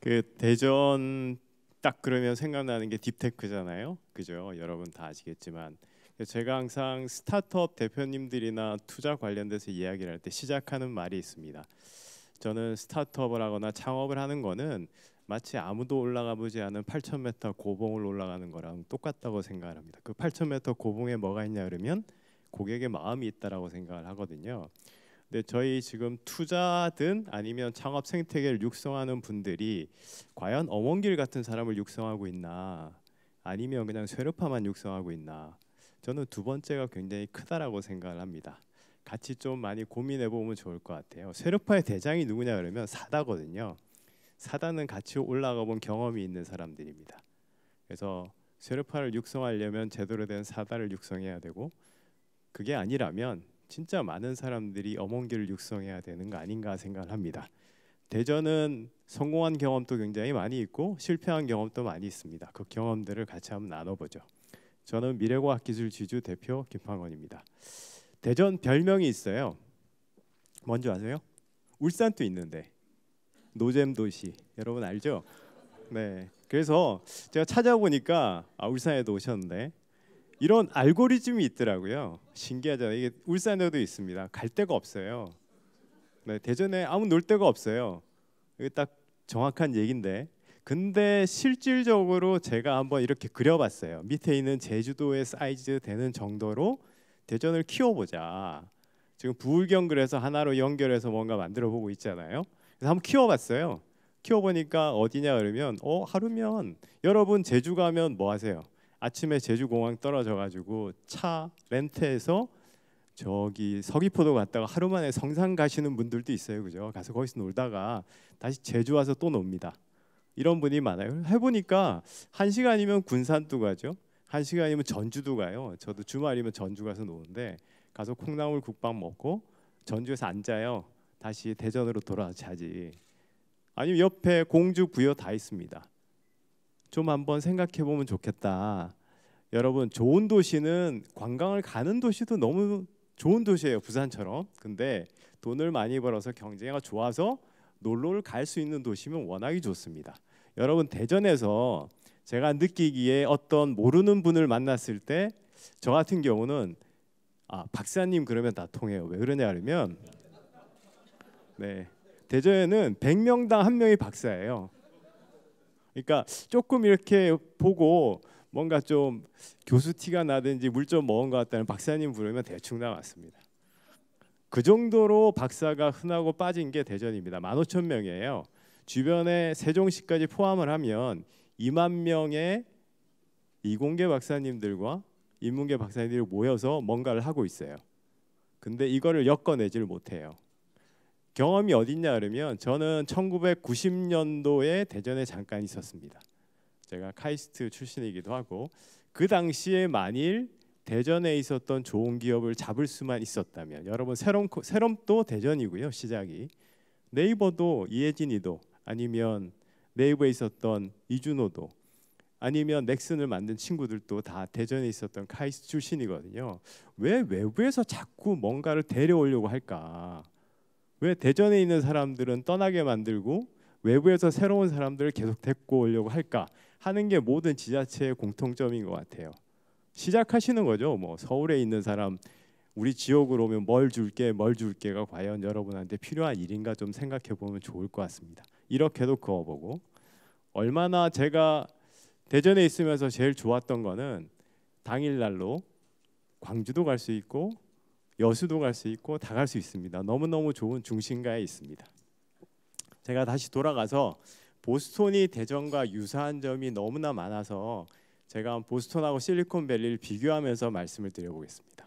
그 대전 딱 그러면 생각나는 게 딥테크잖아요. 그죠? 여러분 다 아시겠지만 제가 항상 스타트업 대표님들이나 투자 관련돼서 이야기를 할 때 시작하는 말이 있습니다. 저는 스타트업을 하거나 창업을 하는 거는 마치 아무도 올라가 보지 않은 8,000m 고봉을 올라가는 거랑 똑같다고 생각을 합니다. 그 8,000m 고봉에 뭐가 있냐 그러면 고객의 마음이 있다라고 생각을 하거든요. 근데 네, 저희 지금 투자든 아니면 창업 생태계를 육성하는 분들이 과연 어원길 같은 사람을 육성하고 있나 아니면 그냥 쇠로파만 육성하고 있나 저는 두 번째가 굉장히 크다라고 생각을 합니다. 같이 좀 많이 고민해 보면 좋을 것 같아요. 쇠로파의 대장이 누구냐 그러면 사다거든요. 사다는 같이 올라가 본 경험이 있는 사람들입니다. 그래서 쇠로파를 육성하려면 제대로 된 사다를 육성해야 되고 그게 아니라면 진짜 많은 사람들이 어몽길을 육성해야 되는 거 아닌가 생각을 합니다. 대전은 성공한 경험도 굉장히 많이 있고 실패한 경험도 많이 있습니다. 그 경험들을 같이 한번 나눠보죠. 저는 미래과학기술 지주 대표 김팡원입니다. 대전 별명이 있어요. 뭔지 아세요? 울산도 있는데 노잼 도시 여러분 알죠? 네. 그래서 제가 찾아보니까 아 울산에도 오셨는데 이런 알고리즘이 있더라고요. 신기하죠. 이게 울산에도 있습니다. 갈 데가 없어요. 네, 대전에 아무 놀 데가 없어요. 이게 딱 정확한 얘긴데. 근데 실질적으로 제가 한번 이렇게 그려봤어요. 밑에 있는 제주도의 사이즈 되는 정도로 대전을 키워보자. 지금 부울경 그래서 하나로 연결해서 뭔가 만들어 보고 있잖아요. 그래서 한번 키워봤어요. 키워보니까 어디냐 그러면 어 하루면 여러분 제주 가면 뭐 하세요? 아침에 제주공항 떨어져가지고 차 렌트해서 저기 서귀포도 갔다가 하루 만에 성산 가시는 분들도 있어요, 그죠? 가서 거기서 놀다가 다시 제주 와서 또 놉니다. 이런 분이 많아요. 해보니까 한 시간이면 군산도 가죠. 한 시간이면 전주도 가요. 저도 주말이면 전주 가서 노는데 가서 콩나물 국밥 먹고 전주에서 앉아요. 다시 대전으로 돌아가서 자지. 아니면 옆에 공주 부여 다 있습니다. 좀 한번 생각해 보면 좋겠다. 여러분 좋은 도시는 관광을 가는 도시도 너무 좋은 도시예요 부산처럼 근데 돈을 많이 벌어서 경제가 좋아서 놀러를 갈 수 있는 도시면 워낙이 좋습니다 여러분 대전에서 제가 느끼기에 어떤 모르는 분을 만났을 때 저 같은 경우는 아 박사님 그러면 다 통해요 왜 그러냐 그면네 대전에는 100명당 한 명이 박사예요 그러니까 조금 이렇게 보고 뭔가 좀 교수 티가 나든지 물 좀 먹은 것 같다는 박사님 부르면 대충 나왔습니다. 그 정도로 박사가 흔하고 빠진 게 대전입니다. 1 5 0명이에요 주변에 세종시까지 포함을 하면 2만 명의 이공계 박사님들과 인문계 박사님들이 모여서 뭔가를 하고 있어요. 근데 이거를 엮어내질 못해요. 경험이 어딨냐 그러면 저는 1990년도에 대전에 잠깐 있었습니다. 제가 카이스트 출신이기도 하고 그 당시에 만일 대전에 있었던 좋은 기업을 잡을 수만 있었다면 여러분 새롬 새롬도 대전이고요 시작이 네이버도 이혜진이도 아니면 네이버에 있었던 이준호도 아니면 넥슨을 만든 친구들도 다 대전에 있었던 카이스트 출신이거든요. 왜 외부에서 자꾸 뭔가를 데려오려고 할까? 왜 대전에 있는 사람들은 떠나게 만들고 외부에서 새로운 사람들을 계속 데리고 오려고 할까 하는 게 모든 지자체의 공통점인 것 같아요. 시작하시는 거죠. 뭐 서울에 있는 사람 우리 지역으로 오면 뭘 줄게 뭘 줄게가 과연 여러분한테 필요한 일인가 좀 생각해 보면 좋을 것 같습니다. 이렇게도 그어보고 얼마나 제가 대전에 있으면서 제일 좋았던 거는 당일날로 광주도 갈 수 있고 여수도 갈 수 있고 다 갈 수 있습니다. 너무너무 좋은 중심가에 있습니다. 제가 다시 돌아가서 보스톤이 대전과 유사한 점이 너무나 많아서 제가 보스톤하고 실리콘밸리를 비교하면서 말씀을 드려보겠습니다.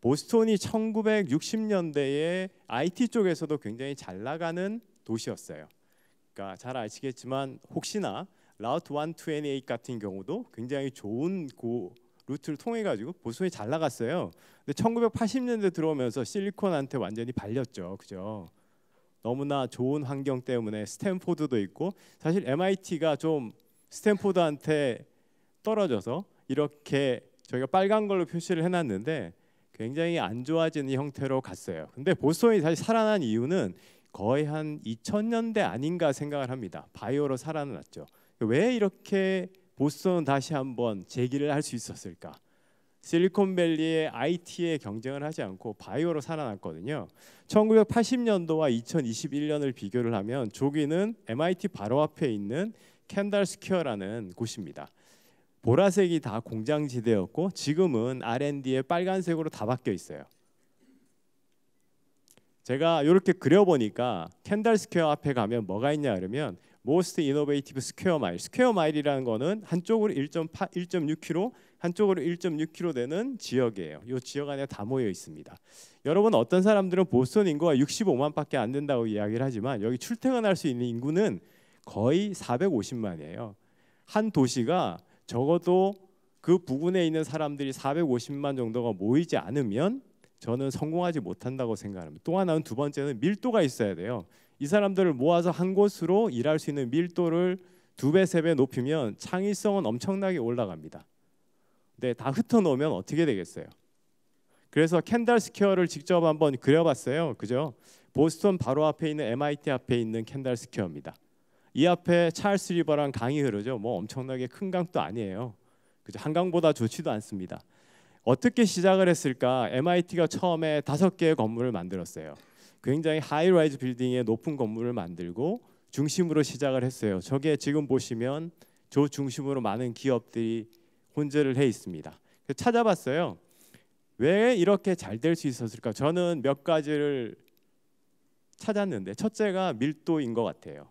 보스톤이 1960년대에 IT 쪽에서도 굉장히 잘 나가는 도시였어요. 그러니까 잘 아시겠지만 혹시나 라우트 128 같은 경우도 굉장히 좋은 고 루트를 통해 가지고 보수에 잘 나갔어요. 근데 1980년대 들어오면서 실리콘한테 완전히 발렸죠. 그죠? 너무나 좋은 환경 때문에 스탠포드도 있고 사실 MIT가 좀 스탠포드한테 떨어져서 이렇게 저희가 빨간 걸로 표시를 해놨는데 굉장히 안 좋아지는 형태로 갔어요. 근데 보스턴이 다시 살아난 이유는 거의 한 2000년대 아닌가 생각을 합니다. 바이오로 살아났죠. 왜 이렇게 보스턴은 다시 한번 재기를 할 수 있었을까? 실리콘밸리의 IT에 경쟁을 하지 않고 바이오로 살아났거든요. 1980년도와 2021년을 비교를 하면 조기는 MIT 바로 앞에 있는 캔달 스퀘어라는 곳입니다. 보라색이 다 공장지대였고 지금은 R&D에 빨간색으로 다 바뀌어 있어요. 제가 이렇게 그려보니까 캔달 스퀘어 앞에 가면 뭐가 있냐 그러면 most innovative square mile. 스퀘어 마일이라는 거는 한쪽으로 1.6km, 한쪽으로 1.6km 되는 지역이에요. 이 지역 안에 다 모여 있습니다. 여러분 어떤 사람들은 보스턴 인구가 65만밖에 안 된다고 이야기를 하지만 여기 출퇴근할 수 있는 인구는 거의 450만이에요. 한 도시가 적어도 그 부근에 있는 사람들이 450만 정도가 모이지 않으면 저는 성공하지 못한다고 생각합니다. 또 하나는 두 번째는 밀도가 있어야 돼요. 이 사람들을 모아서 한 곳으로 일할 수 있는 밀도를 두 배, 세 배 높이면 창의성은 엄청나게 올라갑니다. 근데 다 흩어놓으면 어떻게 되겠어요? 그래서 캔달 스퀘어를 직접 한번 그려봤어요. 그죠? 보스턴 바로 앞에 있는 MIT 앞에 있는 캔달 스퀘어입니다. 이 앞에 찰스 리버랑 강이 흐르죠. 뭐 엄청나게 큰 강도 아니에요. 그죠? 한강보다 좋지도 않습니다. 어떻게 시작을 했을까? MIT가 처음에 다섯 개의 건물을 만들었어요. 굉장히 하이라이즈 빌딩의 높은 건물을 만들고 중심으로 시작을 했어요. 저게 지금 보시면 저 중심으로 많은 기업들이 혼재를 해 있습니다. 찾아봤어요. 왜 이렇게 잘 될 수 있었을까? 저는 몇 가지를 찾았는데 첫째가 밀도인 것 같아요.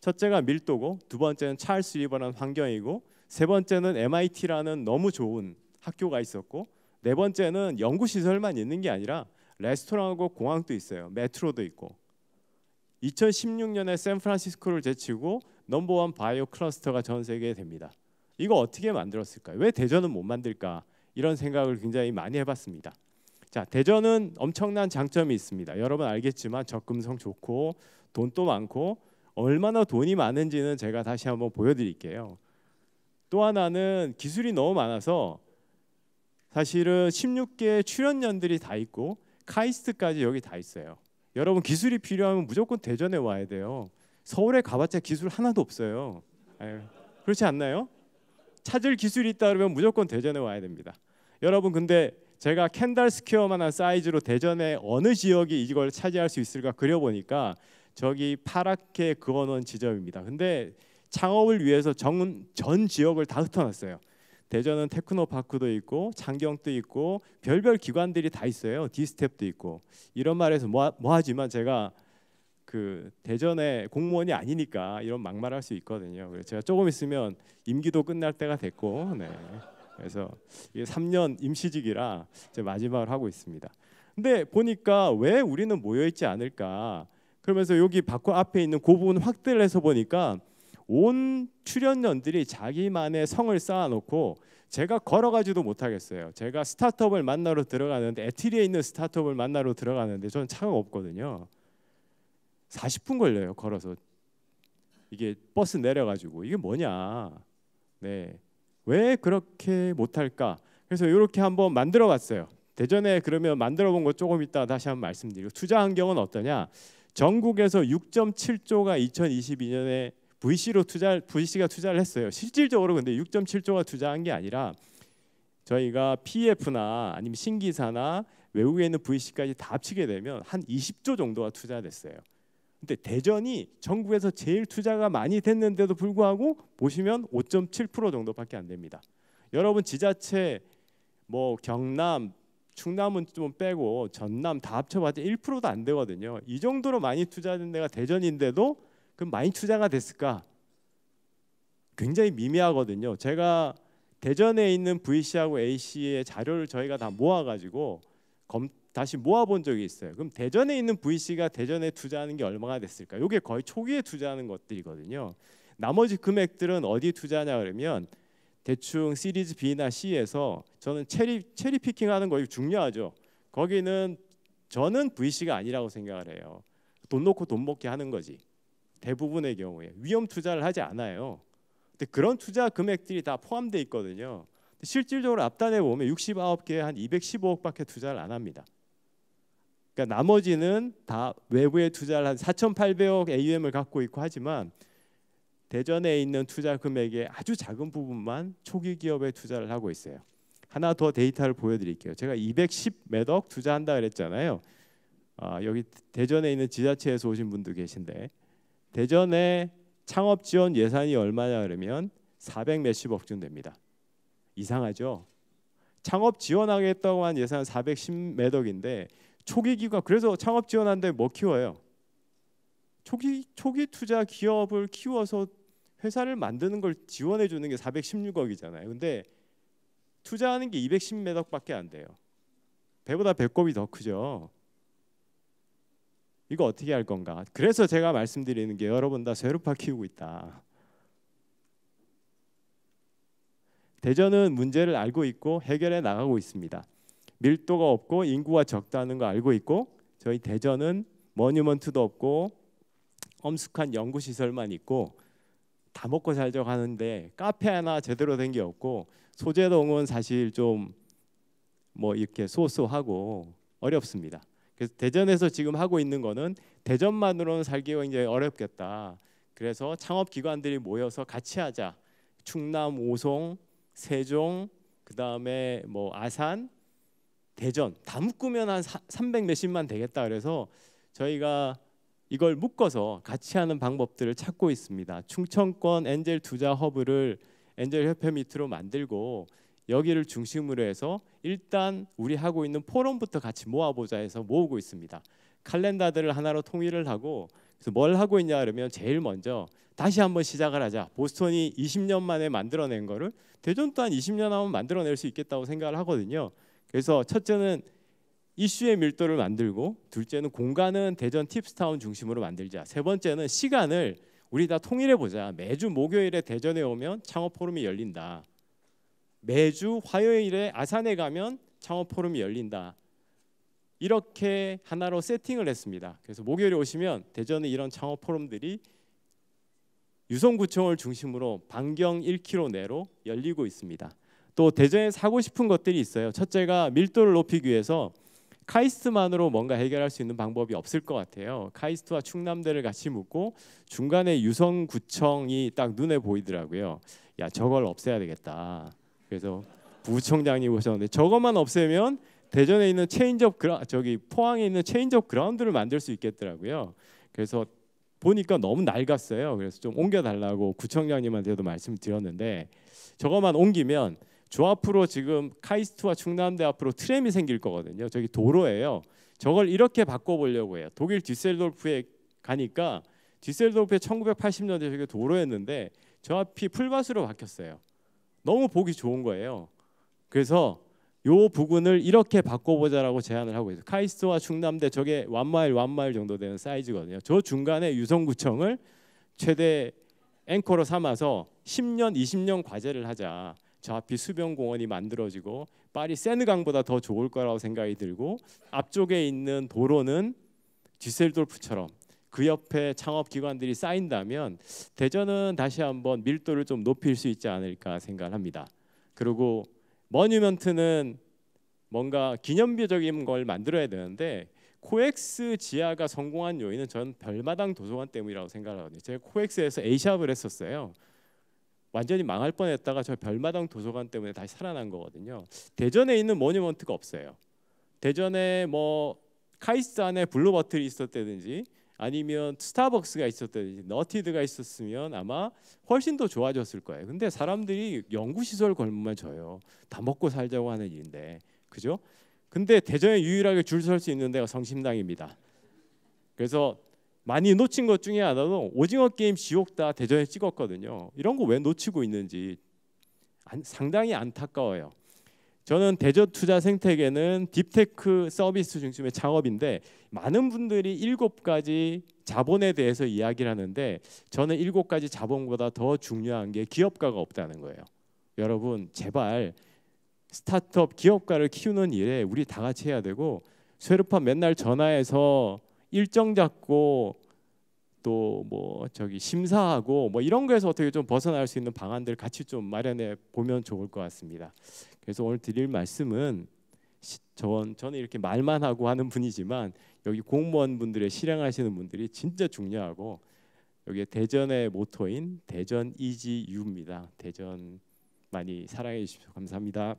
첫째가 밀도고 두 번째는 찰스 리버라는 환경이고 세 번째는 MIT라는 너무 좋은 학교가 있었고 네 번째는 연구 시설만 있는 게 아니라 레스토랑하고 공항도 있어요. 메트로도 있고. 2016년에 샌프란시스코를 제치고 넘버원 바이오 클러스터가 전 세계에 됩니다. 이거 어떻게 만들었을까요? 왜 대전은 못 만들까? 이런 생각을 굉장히 많이 해봤습니다. 자, 대전은 엄청난 장점이 있습니다. 여러분 알겠지만 적금성 좋고 돈도 많고 얼마나 돈이 많은지는 제가 다시 한번 보여드릴게요. 또 하나는 기술이 너무 많아서 사실은 16개의 출연년들이 다 있고 카이스트까지 여기 다 있어요. 여러분 기술이 필요하면 무조건 대전에 와야 돼요. 서울에 가봤자 기술 하나도 없어요. 아유, 그렇지 않나요? 찾을 기술이 있다 그러면 무조건 대전에 와야 됩니다. 여러분 근데 제가 캔달 스퀘어만한 사이즈로 대전의 어느 지역이 이걸 차지할 수 있을까 그려보니까 저기 파랗게 그어놓은 지점입니다. 근데 창업을 위해서 정, 전 지역을 다 흩어놨어요. 대전은 테크노파크도 있고 장경도 있고 별별 기관들이 다 있어요. 디스텝도 있고 이런 말에서 뭐, 뭐 하지만 제가 그 대전의 공무원이 아니니까 이런 막말할 수 있거든요. 그래서 제가 조금 있으면 임기도 끝날 때가 됐고, 네. 그래서 이게 3년 임시직이라 제 마지막을 하고 있습니다. 근데 보니까 왜 우리는 모여 있지 않을까? 그러면서 여기 바꿔 앞에 있는 고분 그 확대를 해서 보니까 온 출연년들이 자기만의 성을 쌓아놓고 제가 걸어가지도 못하겠어요. 제가 스타트업을 만나러 들어가는데 에티리에 있는 스타트업을 만나러 들어가는데 저는 차가 없거든요. 40분 걸려요 걸어서 이게 버스 내려가지고 이게 뭐냐 네왜 그렇게 못할까 그래서 이렇게 한번 만들어봤어요 대전에 그러면 만들어본 거 조금 있다 다시 한번 말씀드리고 투자 환경은 어떠냐 전국에서 6.7조가 2022년에 VC로 투자 VC가 투자를 했어요. 실질적으로 근데 6.7조가 투자한 게 아니라 저희가 PF나 아니면 신기사나 외국에 있는 VC까지 다 합치게 되면 한 20조 정도가 투자됐어요. 근데 대전이 전국에서 제일 투자가 많이 됐는데도 불구하고 보시면 5.7% 정도밖에 안 됩니다. 여러분 지자체 뭐 경남, 충남은 좀 빼고 전남 다 합쳐봤자 1%도 안 되거든요. 이 정도로 많이 투자된 데가 대전인데도 그럼 많이 투자가 됐을까? 굉장히 미미하거든요. 제가 대전에 있는 VC하고 AC의 자료를 저희가 다 모아가지고 검, 다시 모아본 적이 있어요. 그럼 대전에 있는 VC가 대전에 투자하는 게 얼마나 됐을까? 이게 거의 초기에 투자하는 것들이거든요. 나머지 금액들은 어디 투자냐 그러면 대충 시리즈 B나 C에서 저는 체리 체리 피킹하는 거 중요하죠. 거기는 저는 VC가 아니라고 생각을 해요. 돈 놓고 돈 먹게 하는 거지. 대부분의 경우에 위험 투자를 하지 않아요. 근데 그런 투자 금액들이 다 포함돼 있거든요. 실질적으로 앞단에 보면 6 9개한 215억밖에 투자를 안 합니다. 그러니까 나머지는 다 외부에 투자를 한 4,800억 AUM을 갖고 있고 하지만 대전에 있는 투자 금액의 아주 작은 부분만 초기 기업에 투자를 하고 있어요. 하나 더 데이터를 보여드릴게요. 제가 210몇 억 투자한다 그랬잖아요. 아, 여기 대전에 있는 지자체에서 오신 분도 계신데 대전에 창업 지원 예산이 얼마냐 그러면 400 몇십억쯤 됩니다. 이상하죠. 창업 지원하겠다고 한 예산 410 몇억인데 초기 기관 그래서 창업 지원하는데 뭐 키워요? 초기 초기 투자 기업을 키워서 회사를 만드는 걸 지원해 주는 게 416억이잖아요. 근데 투자하는 게 210몇억밖에 안 돼요. 배보다 배꼽이 더 크죠. 이거 어떻게 할 건가? 그래서 제가 말씀드리는 게 여러분 다 쇠루파 키우고 있다. 대전은 문제를 알고 있고 해결해 나가고 있습니다. 밀도가 없고 인구가 적다는 거 알고 있고 저희 대전은 머니먼트도 없고 엄숙한 연구 시설만 있고 다 먹고 살자고 하는데 카페 하나 제대로 된 게 없고 소재동은 사실 좀 뭐 이렇게 소소하고 어렵습니다. 그래서 대전에서 지금 하고 있는 거는 대전만으로는 살기가 굉장히 어렵겠다. 그래서 창업 기관들이 모여서 같이 하자. 충남 오송, 세종, 그 다음에 뭐 아산, 대전 다 묶으면 한300 몇십만 되겠다. 그래서 저희가 이걸 묶어서 같이 하는 방법들을 찾고 있습니다. 충청권 엔젤 투자 허브를 엔젤 협회 밑으로 만들고 여기를 중심으로 해서 일단 우리 하고 있는 포럼부터 같이 모아보자 해서 모으고 있습니다. 칼렌다들을 하나로 통일을 하고 그래서 뭘 하고 있냐 그러면 제일 먼저 다시 한번 시작을 하자. 보스턴이 20년 만에 만들어낸 거를 대전 또한 20년 하면 만들어낼 수 있겠다고 생각을 하거든요. 그래서 첫째는 이슈의 밀도를 만들고 둘째는 공간은 대전 팁스타운 중심으로 만들자. 세 번째는 시간을 우리 다 통일해 보자. 매주 목요일에 대전에 오면 창업 포럼이 열린다. 매주 화요일에 아산에 가면 창업 포럼이 열린다. 이렇게 하나로 세팅을 했습니다. 그래서 목요일에 오시면 대전에 이런 창업 포럼들이 유성구청을 중심으로 반경 1km 내로 열리고 있습니다. 또 대전에 사고 싶은 것들이 있어요. 첫째가 밀도를 높이기 위해서 카이스트만으로 뭔가 해결할 수 있는 방법이 없을 것 같아요. 카이스트와 충남대를 같이 묶고 중간에 유성구청이 딱 눈에 보이더라고요. 야 저걸 없애야 되겠다. 그래서 부총장님 오셨는데 저것만 없애면 대전에 있는 체인지업 그라 저기 포항에 있는 체인지업 그라운드를 만들 수 있겠더라고요. 그래서 보니까 너무 낡았어요. 그래서 좀 옮겨달라고 구청장님한테도 말씀드렸는데 저것만 옮기면 저 앞으로 지금 카이스트와 충남대 앞으로 트램이 생길 거거든요. 저기 도로예요. 저걸 이렇게 바꿔보려고 해요. 독일 뒤셀돌프에 가니까 뒤셀돌프에 1980년대 저게 도로였는데 저 앞이 풀밭으로 바뀌었어요. 너무 보기 좋은 거예요. 그래서 요 부근을 이렇게 바꿔보자라고 제안을 하고 있어요. 카이스트와 충남대 저게 완마일 완마일 정도 되는 사이즈거든요. 저 중간에 유성구청을 최대 앵커로 삼아서 10년, 20년 과제를 하자. 저 앞이 수변공원이 만들어지고 파리 세느강보다 더 좋을 거라고 생각이 들고 앞쪽에 있는 도로는 디셀돌프처럼 그 옆에 창업 기관들이 쌓인다면 대전은 다시 한번 밀도를 좀 높일 수 있지 않을까 생각합니다. 그리고 머니먼트는 뭔가 기념비적인 걸 만들어야 되는데 코엑스 지하가 성공한 요인은 전 별마당 도서관 때문이라고 생각하거든요. 제가 코엑스에서 A샵을 했었어요. 완전히 망할 뻔했다가 저 별마당 도서관 때문에 다시 살아난 거거든요. 대전에 있는 모니먼트가 없어요. 대전에 뭐 카이스트 안에 블루버틀이 있었다든지 아니면 스타벅스가 있었던 너티드가 있었으면 아마 훨씬 더 좋아졌을 거예요. 근데 사람들이 연구시설 골문만 져요다 먹고 살자고 하는 일인데, 그죠? 근데 대전에 유일하게 줄 설 수 있는 데가 성심당입니다. 그래서 많이 놓친 것 중에 하나도 오징어 게임 지옥 다 대전에 찍었거든요. 이런 거 왜 놓치고 있는지 상당히 안타까워요. 저는 대저 투자 생태계는 딥테크 서비스 중심의 창업인데 많은 분들이 일곱 가지 자본에 대해서 이야기를 하는데 저는 일곱 가지 자본보다 더 중요한 게 기업가가 없다는 거예요. 여러분 제발 스타트업 기업가를 키우는 일에 우리 다 같이 해야 되고 쇠르파 맨날 전화해서 일정 잡고 또뭐 저기 심사하고 뭐 이런 거에서 어떻게 좀 벗어날 수 있는 방안들 같이 좀 마련해 보면 좋을 것 같습니다. 그래서 오늘 드릴 말씀은 전 저는 이렇게 말만 하고 하는 분이지만 여기 공무원분들의 실행하시는 분들이 진짜 중요하고 여기 대전의 모토인 대전 이지유입니다. 대전 많이 사랑해 주십시오. 감사합니다.